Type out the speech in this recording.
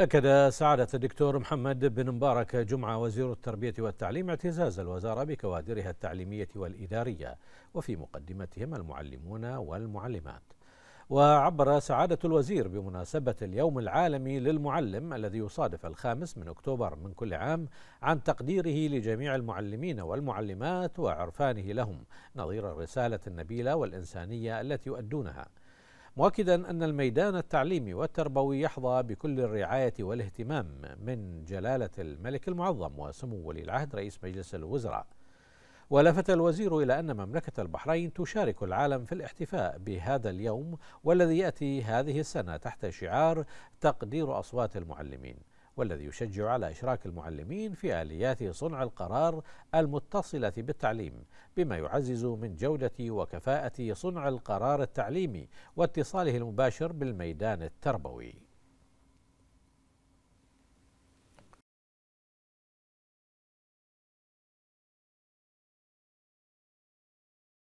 أكد سعادة الدكتور محمد بن مبارك جمعة وزير التربية والتعليم اعتزاز الوزارة بكوادرها التعليمية والإدارية وفي مقدمتهم المعلمون والمعلمات وعبر سعادة الوزير بمناسبة اليوم العالمي للمعلم الذي يصادف الخامس من أكتوبر من كل عام عن تقديره لجميع المعلمين والمعلمات وعرفانه لهم نظير الرسالة النبيلة والإنسانية التي يؤدونها مؤكدا أن الميدان التعليمي والتربوي يحظى بكل الرعاية والاهتمام من جلالة الملك المعظم وسمو ولي العهد رئيس مجلس الوزراء ولفت الوزير إلى أن مملكة البحرين تشارك العالم في الاحتفاء بهذا اليوم والذي يأتي هذه السنة تحت شعار تقدير أصوات المعلمين والذي يشجع على إشراك المعلمين في آليات صنع القرار المتصلة بالتعليم بما يعزز من جودة وكفاءة صنع القرار التعليمي واتصاله المباشر بالميدان التربوي